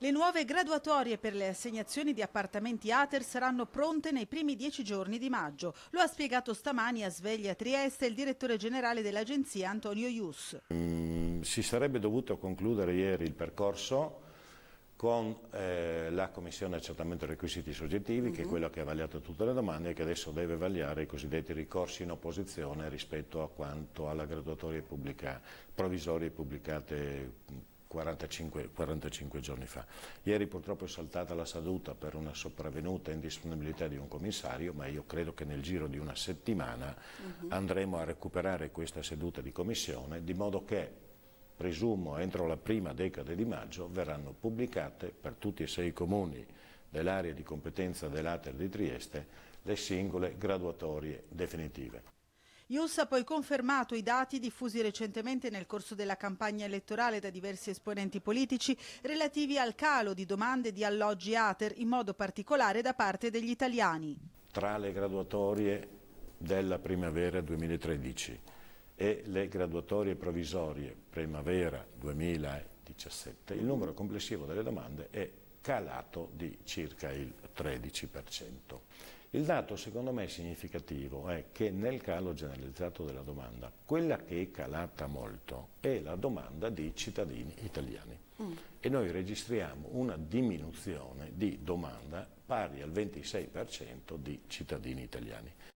Le nuove graduatorie per le assegnazioni di appartamenti ATER saranno pronte nei primi dieci giorni di maggio. Lo ha spiegato stamani a Sveglia Trieste il direttore generale dell'agenzia Antonio Ius. Mm, si sarebbe dovuto concludere ieri il percorso con eh, la Commissione Accertamento dei Requisiti Soggettivi, mm -hmm. che è mhm. quella che ha vagliato tutte le domande e che adesso deve vagliare i cosiddetti ricorsi in opposizione rispetto a quanto alla graduatoria pubblica, provvisorie pubblicate 45, 45, giorni fa. Ieri purtroppo è saltata la seduta per una sopravvenuta indisponibilità di un commissario, ma io credo che nel giro di una settimana uh mhm. -huh. andremo a recuperare questa seduta di commissione, di modo che, presumo, entro la prima decade di maggio verranno pubblicate per tutti e sei i comuni dell'area di competenza dell'Ater di Trieste le singole graduatorie definitive. Ius ha poi confermato i dati diffusi recentemente nel corso della campagna elettorale da diversi esponenti politici relativi al calo di domande di alloggi ATER, in modo particolare da parte degli italiani. Tra le graduatorie della primavera 2013 e le graduatorie provvisorie primavera 2017, il numero complessivo delle domande è calato di circa il 13%. Il dato secondo me significativo è che nel calo generalizzato della domanda, quella che è calata molto è la domanda di cittadini italiani mm. e noi registriamo una diminuzione di domanda pari al 26% di cittadini italiani.